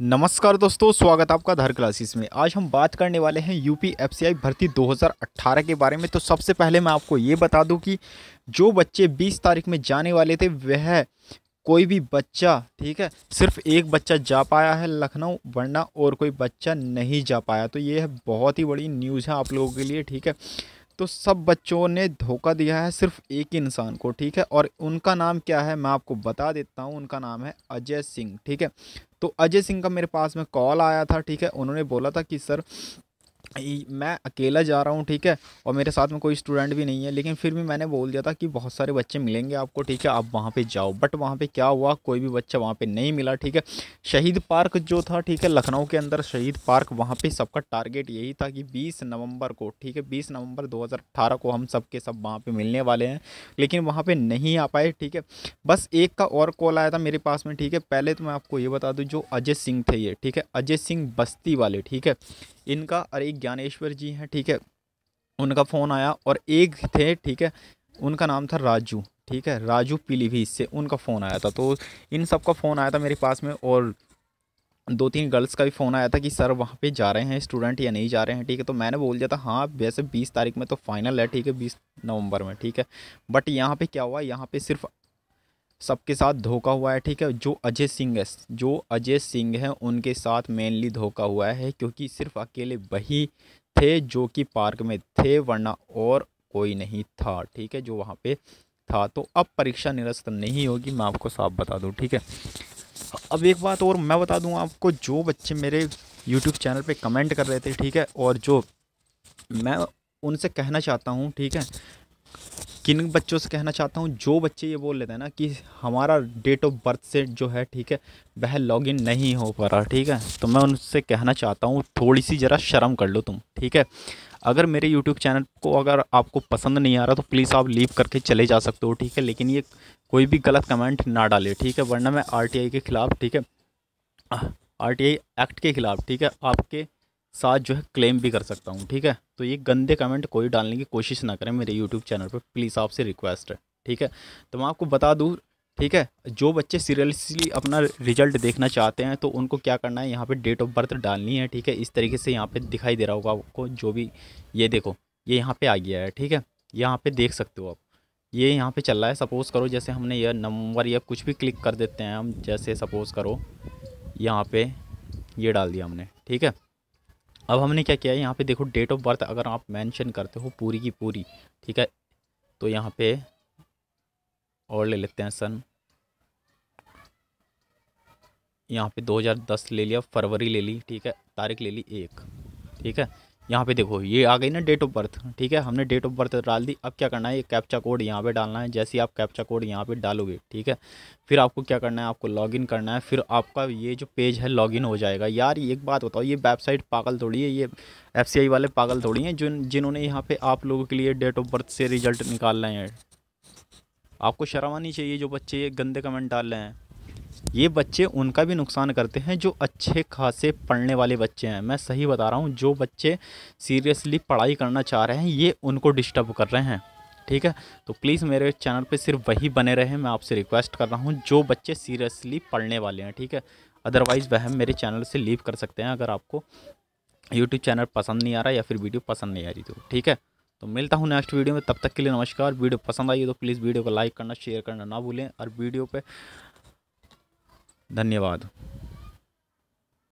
नमस्कार दोस्तों स्वागत आपका धर क्लासेस में आज हम बात करने वाले हैं यूपी एफसीआई भर्ती 2018 के बारे में तो सबसे पहले मैं आपको ये बता दूं कि जो बच्चे 20 तारीख में जाने वाले थे वह कोई भी बच्चा ठीक है सिर्फ एक बच्चा जा पाया है लखनऊ वरना और कोई बच्चा नहीं जा पाया तो ये बहुत ही बड़ी न्यूज़ है आप लोगों के लिए ठीक है तो सब बच्चों ने धोखा दिया है सिर्फ एक इंसान को ठीक है और उनका नाम क्या है मैं आपको बता देता हूँ उनका नाम है अजय सिंह ठीक है तो अजय सिंह का मेरे पास में कॉल आया था ठीक है उन्होंने बोला था कि सर मैं अकेला जा रहा हूँ ठीक है और मेरे साथ में कोई स्टूडेंट भी नहीं है लेकिन फिर भी मैंने बोल दिया था कि बहुत सारे बच्चे मिलेंगे आपको ठीक है आप वहाँ पे जाओ बट वहाँ पे क्या हुआ कोई भी बच्चा वहाँ पे नहीं मिला ठीक है शहीद पार्क जो था ठीक है लखनऊ के अंदर शहीद पार्क वहाँ पर सबका टारगेट यही था कि बीस नवम्बर को ठीक है बीस नवम्बर दो को हम सब के सब वहाँ पर मिलने वाले हैं लेकिन वहाँ पर नहीं आ पाए ठीक है बस एक का और कॉल आया था मेरे पास में ठीक है पहले तो मैं आपको ये बता दूँ जो अजय सिंह थे ये ठीक है अजय सिंह बस्ती वाले ठीक है इनका अरे ज्ञानेश्वर जी हैं ठीक है उनका फ़ोन आया और एक थे ठीक है उनका नाम था राजू ठीक है राजू पीलीभीत से उनका फ़ोन आया था तो इन सब का फ़ोन आया था मेरे पास में और दो तीन गर्ल्स का भी फ़ोन आया था कि सर वहाँ पे जा रहे हैं स्टूडेंट या नहीं जा रहे हैं ठीक है तो मैंने बोल दिया था हाँ वैसे बीस तारीख में तो फाइनल है ठीक है बीस नवंबर में ठीक है बट यहाँ पे क्या हुआ यहाँ पे सिर्फ सबके साथ धोखा हुआ है ठीक है जो अजय सिंह है जो अजय सिंह हैं उनके साथ मेनली धोखा हुआ है क्योंकि सिर्फ अकेले वही थे जो कि पार्क में थे वरना और कोई नहीं था ठीक है जो वहाँ पे था तो अब परीक्षा निरस्त नहीं होगी मैं आपको साफ बता दूँ ठीक है अब एक बात और मैं बता दूँ आपको जो बच्चे मेरे यूट्यूब चैनल पर कमेंट कर रहे थे ठीक है और जो मैं उनसे कहना चाहता हूँ ठीक है किन बच्चों से कहना चाहता हूँ जो बच्चे ये बोल लेते हैं ना कि हमारा डेट ऑफ बर्थ से जो है ठीक है वह लॉगिन नहीं हो पा रहा ठीक है तो मैं उनसे कहना चाहता हूँ थोड़ी सी ज़रा शर्म कर लो तुम ठीक है अगर मेरे YouTube चैनल को अगर आपको पसंद नहीं आ रहा तो प्लीज़ आप लीव करके चले जा सकते हो ठीक है लेकिन ये कोई भी गलत कमेंट ना डाले ठीक है वरना मैं आर के ख़िलाफ़ ठीक है आर एक्ट के ख़िलाफ़ ठीक है आपके साथ जो है क्लेम भी कर सकता हूँ ठीक है तो ये गंदे कमेंट कोई डालने की कोशिश ना करें मेरे यूट्यूब चैनल पर प्लीज़ आपसे रिक्वेस्ट है ठीक है तो मैं आपको बता दूँ ठीक है जो बच्चे सीरियसली अपना रिजल्ट देखना चाहते हैं तो उनको क्या करना है यहाँ पे डेट ऑफ बर्थ डालनी है ठीक है इस तरीके से यहाँ पे दिखाई दे रहा होगा आपको जो भी ये देखो ये यहाँ पे आ गया है ठीक है यहाँ पे देख सकते हो आप ये यहाँ पे चल रहा है सपोज़ करो जैसे हमने यह नंबर या कुछ भी क्लिक कर देते हैं हम जैसे सपोज़ करो यहाँ पर ये डाल दिया हमने ठीक है अब हमने क्या किया है यहाँ पे देखो डेट ऑफ बर्थ अगर आप मेंशन करते हो पूरी की पूरी ठीक है तो यहाँ पे और ले लेते हैं सन यहाँ पे 2010 ले लिया फरवरी ले ली ठीक है तारीख ले ली एक ठीक है यहाँ पे देखो ये आ गई ना डेट ऑफ बर्थ ठीक है हमने डेट ऑफ बर्थ डाल दी अब क्या करना है ये कैप्चा कोड यहाँ पे डालना है जैसे आप कैप्चा कोड यहाँ पे डालोगे ठीक है फिर आपको क्या करना है आपको लॉगिन करना है फिर आपका ये जो पेज है लॉगिन हो जाएगा यार एक बात बताओ ये वेबसाइट पागल थोड़ी है ये एफ वाले पागल थोड़ी हैं जिन जिन्होंने यहाँ पर आप लोगों के लिए डेट ऑफ बर्थ से रिजल्ट निकाल रहे हैं आपको शर्म आनी चाहिए जो बच्चे ये गंदे कमेंट डाल रहे हैं ये बच्चे उनका भी नुकसान करते हैं जो अच्छे खासे पढ़ने वाले बच्चे हैं मैं सही बता रहा हूँ जो बच्चे सीरियसली पढ़ाई करना चाह रहे हैं ये उनको डिस्टर्ब कर रहे हैं ठीक है तो प्लीज़ मेरे चैनल पे सिर्फ वही बने रहे मैं आपसे रिक्वेस्ट कर रहा हूँ जो बच्चे सीरियसली पढ़ने वाले हैं ठीक है अदरवाइज़ वह मेरे चैनल से लीव कर सकते हैं अगर आपको यूट्यूब चैनल पसंद नहीं आ रहा या फिर वीडियो पसंद नहीं आ रही तो ठीक है तो मिलता हूँ नेक्स्ट वीडियो में तब तक के लिए नमस्कार वीडियो पसंद आई तो प्लीज़ वीडियो को लाइक करना शेयर करना ना भूलें और वीडियो पर धन्यवाद